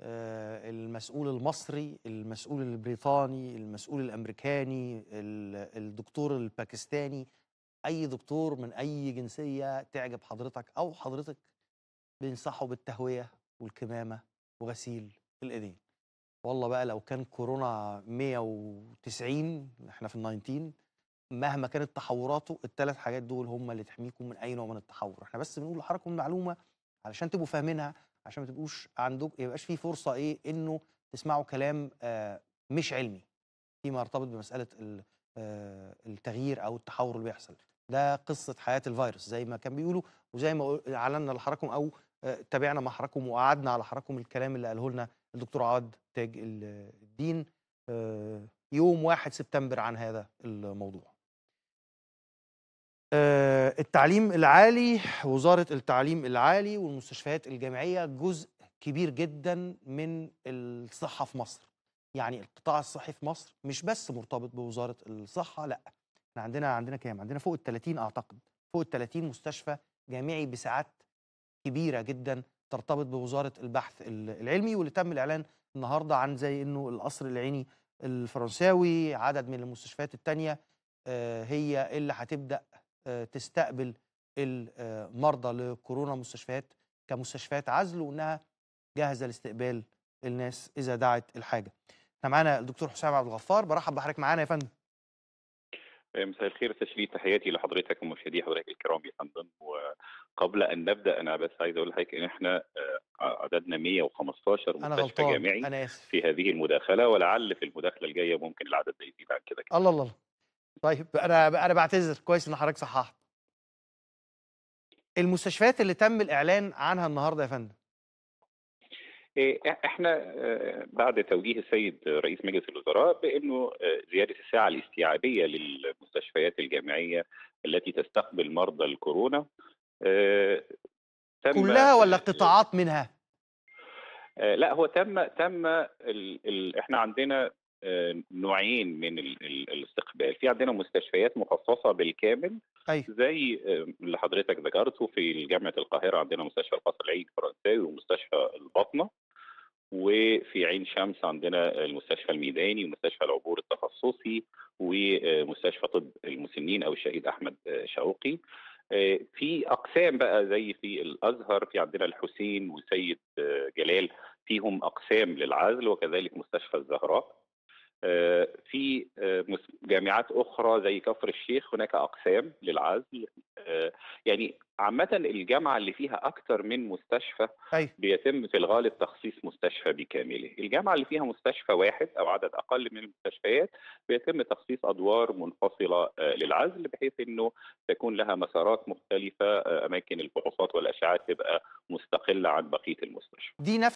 آه، المسؤول المصري المسؤول البريطاني المسؤول الامريكاني الدكتور الباكستاني اي دكتور من اي جنسيه تعجب حضرتك او حضرتك بينصحه بالتهويه والكمامه وغسيل الايدين والله بقى لو كان كورونا 190 احنا في ال19 مهما كانت تحوراته الثلاث حاجات دول هم اللي تحميكم من اي نوع من التحور احنا بس بنقول لحضراتكم المعلومه علشان تبقوا فاهمينها عشان ما تبقوش عندك ما يبقاش في فرصه ايه انه تسمعوا كلام آه مش علمي فيما يرتبط بمساله آه التغيير او التحور اللي بيحصل ده قصه حياه الفيروس زي ما كان بيقولوا وزي ما اعلنا لحضراتكم او آه تابعنا مع حضراتكم وقعدنا على حضراتكم الكلام اللي قاله لنا الدكتور عواد تاج الدين آه يوم 1 سبتمبر عن هذا الموضوع آه، التعليم العالي وزارة التعليم العالي والمستشفيات الجامعية جزء كبير جدا من الصحة في مصر يعني القطاع الصحي في مصر مش بس مرتبط بوزارة الصحة لا احنا عندنا عندنا كام عندنا فوق ال 30 اعتقد فوق ال 30 مستشفى جامعي بساعات كبيرة جدا ترتبط بوزارة البحث العلمي واللي تم الإعلان النهاردة عن زي أنه القصر العيني الفرنساوي عدد من المستشفيات التانية آه، هي اللي هتبدأ آه، تستقبل المرضى آه، لكورونا مستشفيات كمستشفيات عزل وانها جاهزه لاستقبال الناس اذا دعت الحاجه. احنا معانا الدكتور حسام عبد الغفار برحب بحضرتك معانا يا فندم. آه، مساء الخير تشريف تحياتي لحضرتك ومشاهدي حضرتك الكرام يا فندم وقبل ان نبدا انا بس عايز اقول لحضرتك ان احنا عددنا 115 مستشفى جامعي أنا في هذه المداخله ولعل في المداخله الجايه ممكن العدد ده يزيد عن كده الله الله طيب انا انا بعتذر كويس ان حضرتك صححت المستشفيات اللي تم الاعلان عنها النهارده يا فندم آه، احنا آه، بعد توجيه السيد رئيس مجلس الوزراء بانه آه، زياده الساعه الاستيعابيه للمستشفيات الجامعيه التي تستقبل مرضى الكورونا تم كلها ولا قطاعات منها؟ لا هو تم تم ال ال احنا عندنا آه، نوعين من الاستقبال في عندنا مستشفيات مخصصة بالكامل أي. زي آه، اللي حضرتك ذكرته في جامعة القاهرة عندنا مستشفى القصر العيد الفرنساوي ومستشفى الباطنة وفي عين شمس عندنا المستشفى الميداني ومستشفى العبور التخصصي ومستشفى طب المسنين او الشهيد احمد آه، شوقي في اقسام بقى زي في الازهر في عندنا الحسين وسيد جلال فيهم اقسام للعزل وكذلك مستشفى الزهراء آه، في آه، جامعات اخرى زي كفر الشيخ هناك اقسام للعزل آه، يعني عامه الجامعه اللي فيها اكثر من مستشفى بيتم في الغالب تخصيص مستشفى بكامله الجامعه اللي فيها مستشفى واحد او عدد اقل من المستشفيات بيتم تخصيص ادوار منفصله للعزل بحيث انه تكون لها مسارات مختلفه اماكن الفحوصات والاشعاعات تبقى مستقله عن بقيه المستشفى دي نفس